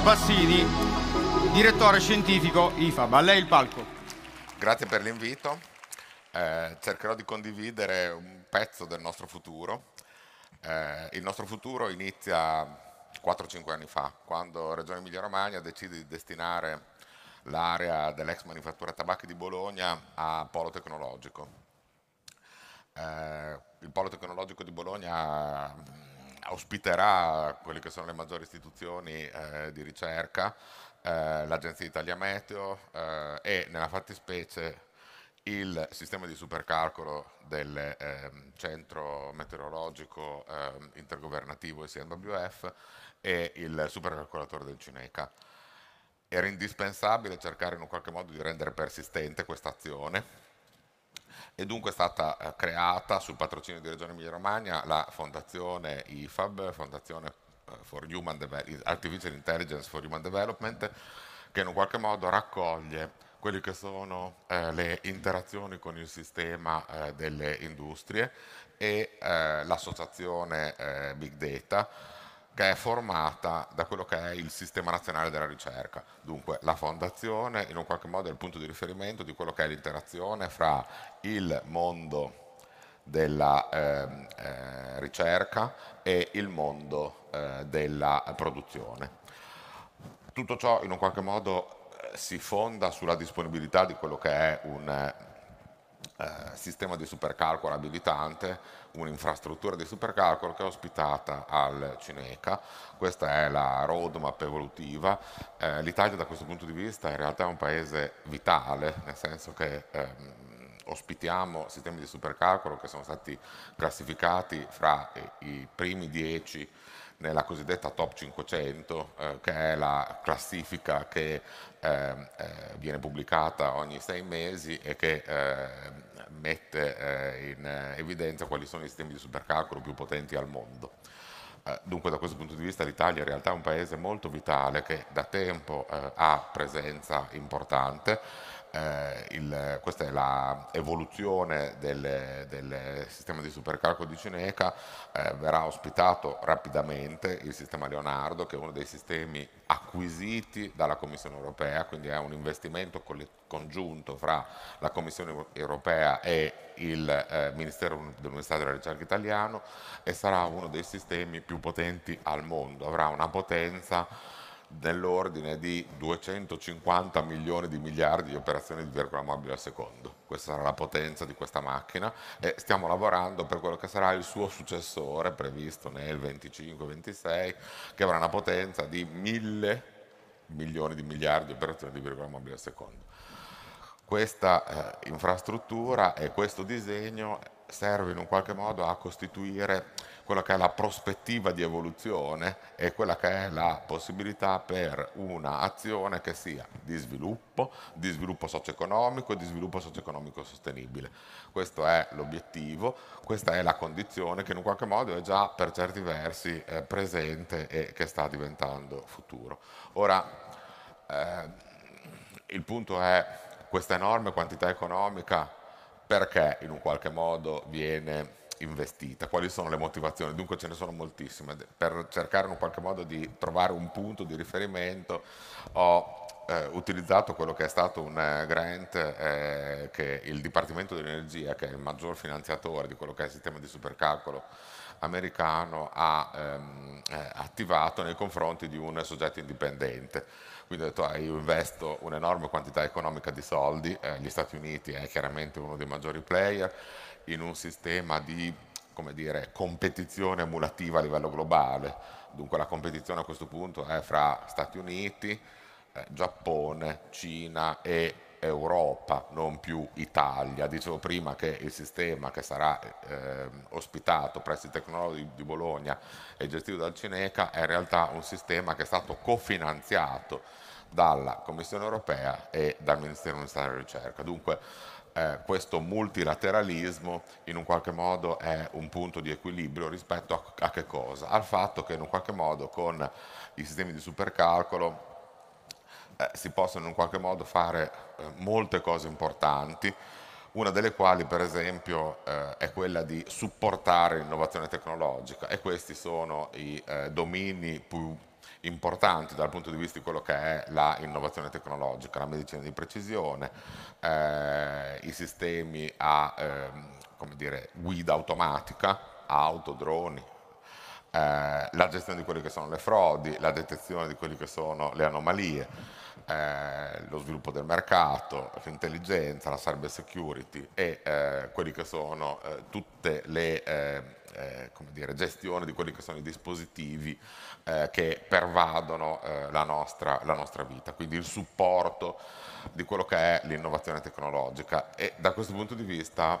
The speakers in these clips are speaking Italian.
Sergio Bassini, direttore scientifico IFAB. A lei il palco. Grazie per l'invito. Eh, cercherò di condividere un pezzo del nostro futuro. Eh, il nostro futuro inizia 4-5 anni fa, quando Regione Emilia-Romagna decide di destinare l'area dell'ex manifattura tabacchi di Bologna a polo tecnologico. Eh, il polo tecnologico di Bologna ospiterà quelle che sono le maggiori istituzioni eh, di ricerca, eh, l'Agenzia Italia Meteo eh, e nella fattispecie il sistema di supercalcolo del ehm, centro meteorologico ehm, intergovernativo SNWF e il supercalcolatore del Cineca. Era indispensabile cercare in un qualche modo di rendere persistente questa azione e dunque è stata eh, creata sul patrocinio di Regione Emilia-Romagna la fondazione IFAB, Fondazione eh, for Human Deve Artificial Intelligence for Human Development, che in un qualche modo raccoglie quelle che sono eh, le interazioni con il sistema eh, delle industrie e eh, l'associazione Big Data che è formata da quello che è il Sistema Nazionale della Ricerca, dunque la fondazione in un qualche modo è il punto di riferimento di quello che è l'interazione fra il mondo della eh, eh, ricerca e il mondo eh, della produzione. Tutto ciò in un qualche modo eh, si fonda sulla disponibilità di quello che è un eh, sistema di supercalcolo abilitante, un'infrastruttura di supercalcolo che è ospitata al Cineca, questa è la roadmap evolutiva, eh, l'Italia da questo punto di vista in realtà è un paese vitale, nel senso che ehm, ospitiamo sistemi di supercalcolo che sono stati classificati fra eh, i primi 10 nella cosiddetta top 500, eh, che è la classifica che ehm, eh, viene pubblicata ogni sei mesi e che ehm, eh, mette in evidenza quali sono i sistemi di supercalcolo più potenti al mondo. Eh, dunque da questo punto di vista l'Italia in realtà è un paese molto vitale che da tempo eh, ha presenza importante, eh, il, questa è l'evoluzione del, del, sistema di supercalco di Cineca, eh, verrà ospitato rapidamente il sistema Leonardo che è uno dei sistemi acquisiti dalla Commissione europea, quindi è un investimento congiunto fra la Commissione europea e il eh, Ministero dell'Università della Ricerca italiano e sarà uno dei sistemi più potenti al mondo, avrà una potenza dell'ordine di 250 milioni di miliardi di operazioni di virgola mobile al secondo. Questa sarà la potenza di questa macchina e stiamo lavorando per quello che sarà il suo successore previsto nel 25-26 che avrà una potenza di 1000 milioni di miliardi di operazioni di virgola mobile al secondo. Questa eh, infrastruttura e questo disegno serve in un qualche modo a costituire quella che è la prospettiva di evoluzione e quella che è la possibilità per un'azione che sia di sviluppo, di sviluppo socio-economico e di sviluppo socio-economico sostenibile. Questo è l'obiettivo, questa è la condizione che in un qualche modo è già per certi versi eh, presente e che sta diventando futuro. Ora, eh, il punto è questa enorme quantità economica perché in un qualche modo viene investita, quali sono le motivazioni, dunque ce ne sono moltissime, per cercare in un qualche modo di trovare un punto di riferimento ho eh, utilizzato quello che è stato un eh, grant eh, che il Dipartimento dell'Energia, che è il maggior finanziatore di quello che è il sistema di supercalcolo americano ha ehm, eh, attivato nei confronti di un soggetto indipendente. Quindi ho detto ah, io investo un'enorme quantità economica di soldi, eh, gli Stati Uniti è chiaramente uno dei maggiori player, in un sistema di come dire, competizione emulativa a livello globale. Dunque la competizione a questo punto è fra Stati Uniti, eh, Giappone, Cina e Europa, non più Italia. Dicevo prima che il sistema che sarà eh, ospitato presso i tecnologi di Bologna e gestito dal Cineca è in realtà un sistema che è stato cofinanziato dalla Commissione europea e dal Ministero della Ricerca. Dunque eh, questo multilateralismo in un qualche modo è un punto di equilibrio rispetto a, a che cosa? Al fatto che in un qualche modo con i sistemi di supercalcolo eh, si possono in qualche modo fare eh, molte cose importanti, una delle quali per esempio eh, è quella di supportare l'innovazione tecnologica e questi sono i eh, domini più importanti dal punto di vista di quello che è l'innovazione tecnologica, la medicina di precisione, eh, i sistemi a ehm, dire, guida automatica, auto, droni, eh, la gestione di quelle che sono le frodi, la detezione di quelle che sono le anomalie eh, lo sviluppo del mercato, l'intelligenza, la cyber security e eh, quelli che sono eh, tutte le eh, eh dire, gestioni di quelli che sono i dispositivi eh, che pervadono eh, la nostra, la, nostra, vita, quindi il supporto di quello che è l'innovazione tecnologica e da questo punto di vista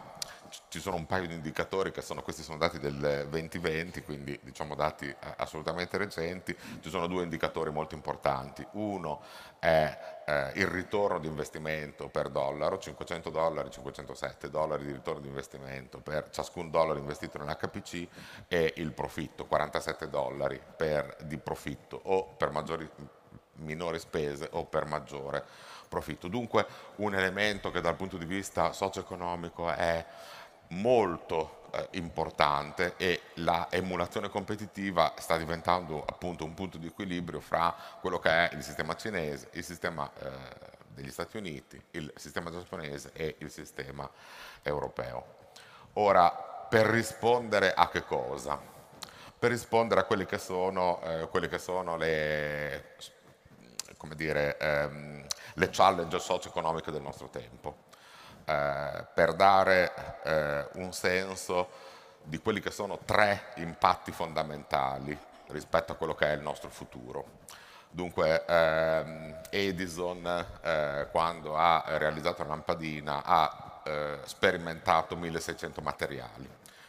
ci sono un paio di indicatori che sono, questi sono dati del 2020, quindi diciamo dati eh, assolutamente recenti, ci sono due indicatori molto importanti. Uno è eh, il ritorno di investimento per dollaro, 500 dollari, 507 dollari di ritorno di investimento per ciascun dollaro investito nell'HPC e il profitto, 47 dollari per, di profitto o per maggiori, minori spese o per maggiore profitto. Dunque un elemento che dal punto di vista socio-economico è molto eh, importante e la emulazione competitiva sta diventando appunto un punto di equilibrio fra quello che è il sistema cinese, il sistema eh, degli Stati Uniti, il sistema giapponese e il sistema europeo. Ora, per rispondere a che cosa? Per rispondere a quelle che sono, eh, quelle che sono le, dire, ehm, le challenge socio-economiche del nostro tempo. Eh, per dare eh, un senso di quelli che sono tre impatti fondamentali rispetto a quello che è il nostro futuro. Dunque ehm, Edison eh, quando ha realizzato la lampadina ha eh, sperimentato 1600 materiali,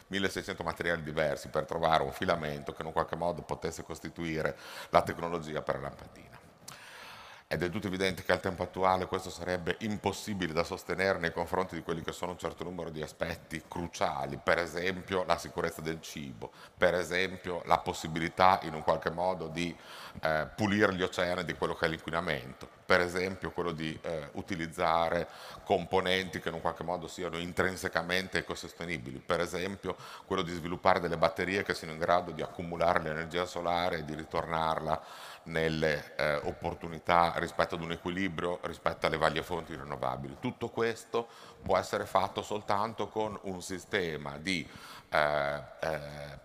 1600 materiali diversi per trovare un filamento che in un qualche modo potesse costituire la tecnologia per la lampadina. È del tutto evidente che al tempo attuale questo sarebbe impossibile da sostenere nei confronti di quelli che sono un certo numero di aspetti cruciali, per esempio la sicurezza del cibo, per esempio la possibilità in un qualche modo di eh, pulire gli oceani di quello che è l'inquinamento per esempio quello di eh, utilizzare componenti che in un qualche modo siano intrinsecamente ecosostenibili, per esempio quello di sviluppare delle batterie che siano in grado di accumulare l'energia solare e di ritornarla nelle eh, opportunità rispetto ad un equilibrio rispetto alle varie fonti rinnovabili. Tutto questo può essere fatto soltanto con un sistema di eh, eh,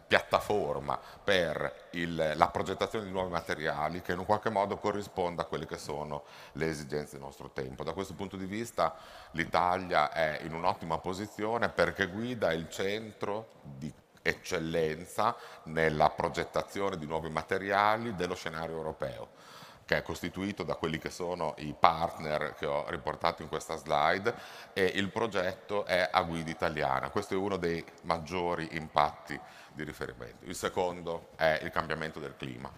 piattaforma per il, la progettazione di nuovi materiali che in un qualche modo corrisponda a quelle che sono le esigenze del nostro tempo. Da questo punto di vista l'Italia è in un'ottima posizione perché guida il centro di eccellenza nella progettazione di nuovi materiali dello scenario europeo che è costituito da quelli che sono i partner che ho riportato in questa slide e il progetto è a guida italiana. Questo è uno dei maggiori impatti di riferimento. Il secondo è il cambiamento del clima.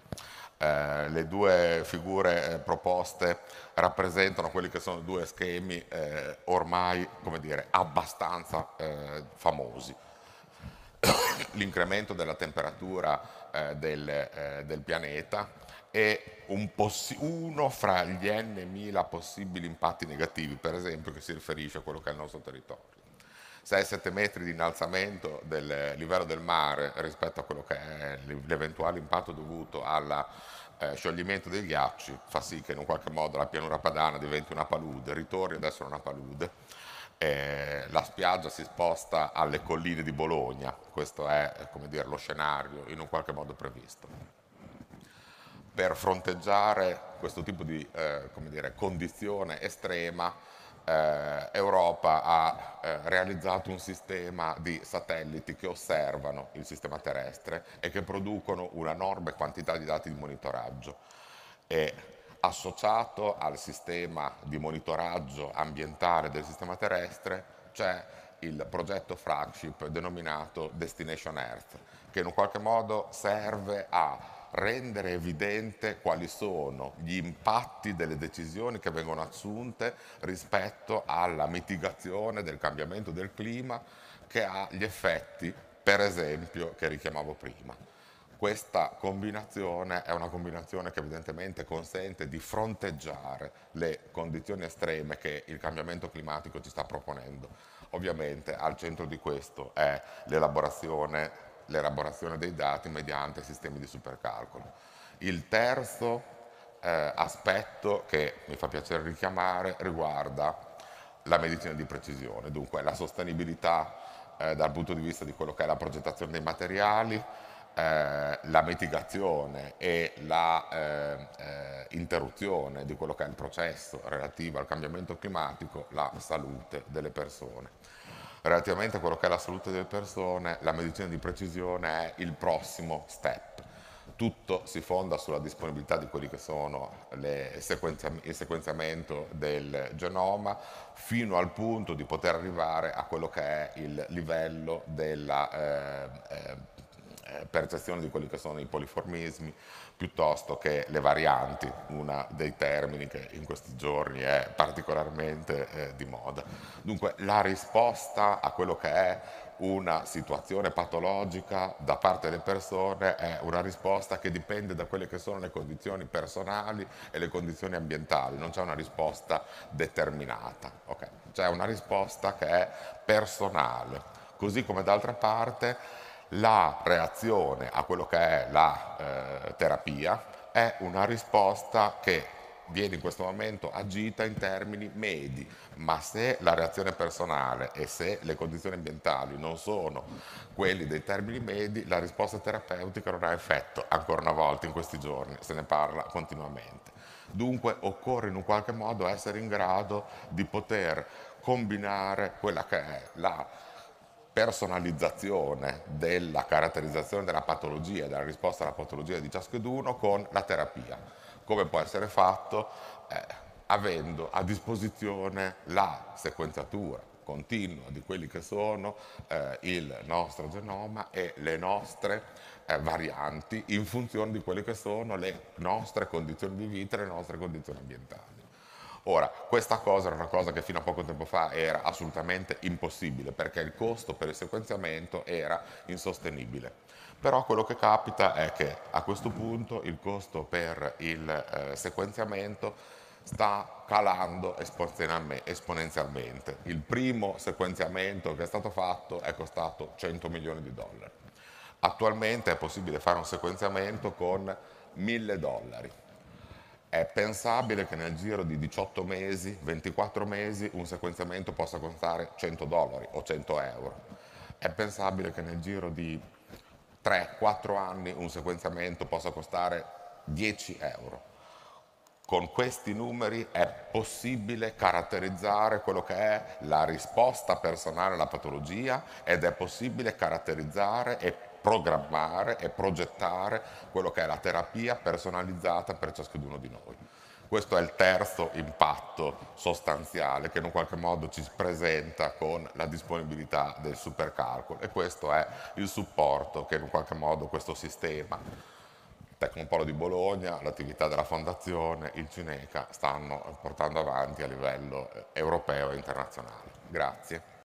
Eh, le due figure eh, proposte rappresentano quelli che sono due schemi eh, ormai dire, abbastanza eh, famosi. L'incremento della temperatura eh, del, eh, del pianeta è un uno fra gli n mila possibili impatti negativi, per esempio, che si riferisce a quello che è il nostro territorio. 6-7 metri di innalzamento del livello del mare rispetto a quello che è l'eventuale impatto dovuto al eh, scioglimento dei ghiacci fa sì che in un qualche modo la pianura padana diventi una palude, ritorni ad essere una palude. Eh, la spiaggia si sposta alle colline di Bologna, questo è dire, lo scenario in un qualche modo previsto per fronteggiare questo tipo di eh, dire, condizione estrema, eh, Europa ha eh, realizzato un sistema di satelliti che osservano il sistema terrestre e che producono un'enorme quantità di dati di monitoraggio. E associato al sistema di monitoraggio ambientale del sistema terrestre c'è il progetto flagship denominato Destination Earth, che in un qualche modo serve a rendere evidente quali sono gli impatti delle decisioni che vengono assunte rispetto alla mitigazione del cambiamento del clima che ha gli effetti, per esempio, che richiamavo prima. Questa combinazione è una combinazione che evidentemente consente di fronteggiare le condizioni estreme che il cambiamento climatico ci sta proponendo. Ovviamente al centro di questo è l'elaborazione l'elaborazione dei dati mediante sistemi di supercalcolo. Il terzo eh, aspetto che mi fa piacere richiamare riguarda la medicina di precisione, dunque la sostenibilità eh, dal punto di vista di quello che è la progettazione dei materiali, eh, la mitigazione e l'interruzione eh, eh, di quello che è il processo relativo al cambiamento climatico, la salute delle persone relativamente a quello che è la salute delle persone, la medicina di precisione è il prossimo step. Tutto si fonda sulla disponibilità di quelli che sono le sequenziam- il sequenziamento del genoma fino al punto di poter arrivare a quello che è il livello della eh, eh, eh, percezione di quelli che sono i poliformismi piuttosto che le varianti, uno dei termini che in questi giorni è particolarmente eh, di moda. Dunque la risposta a quello che è una situazione patologica da parte delle persone è una risposta che dipende da quelle che sono le condizioni personali e le condizioni ambientali, non c'è una risposta determinata, okay? c'è una risposta che è personale, così come d'altra parte la reazione a quello che è la eh, terapia è una risposta che viene in questo momento agita in termini medi, ma se la reazione personale e se le condizioni ambientali non sono quelli dei termini medi, la risposta terapeutica non ha effetto, ancora una volta in questi giorni se ne parla continuamente. Dunque occorre in un qualche modo essere in grado di poter combinare quella che è la personalizzazione della caratterizzazione della patologia, della risposta alla patologia di ciascheduno con la terapia. Come può essere fatto? Eh, avendo a disposizione la sequenziatura continua di quelli che sono eh, il nostro genoma e le nostre eh, varianti in funzione di quelle che sono le nostre condizioni di vita e le nostre condizioni ambientali. Ora, questa cosa era una cosa che fino a poco tempo fa era assolutamente impossibile perché il costo per il sequenziamento era insostenibile. Però quello che capita è che a questo punto il costo per il eh, sequenziamento sta calando esponenzialmente. Il primo sequenziamento che è stato fatto è costato 100 milioni di dollari. Attualmente è possibile fare un sequenziamento con 1000 dollari è pensabile che nel giro di 18 mesi, 24 mesi, un sequenziamento possa costare 100 dollari o 100 euro. È pensabile che nel giro di 3-4 anni un sequenziamento possa costare 10 euro. Con questi numeri è possibile caratterizzare quello che è la risposta personale alla patologia ed è possibile caratterizzare e programmare e progettare quello che è la terapia personalizzata per ciascuno di noi. Questo è il terzo impatto sostanziale che in un qualche modo ci presenta con la disponibilità del supercalcolo e questo è il supporto che in un qualche modo questo sistema Tecnopolo di Bologna, l'attività della Fondazione, il Cineca stanno portando avanti a livello eh, europeo e internazionale. Grazie.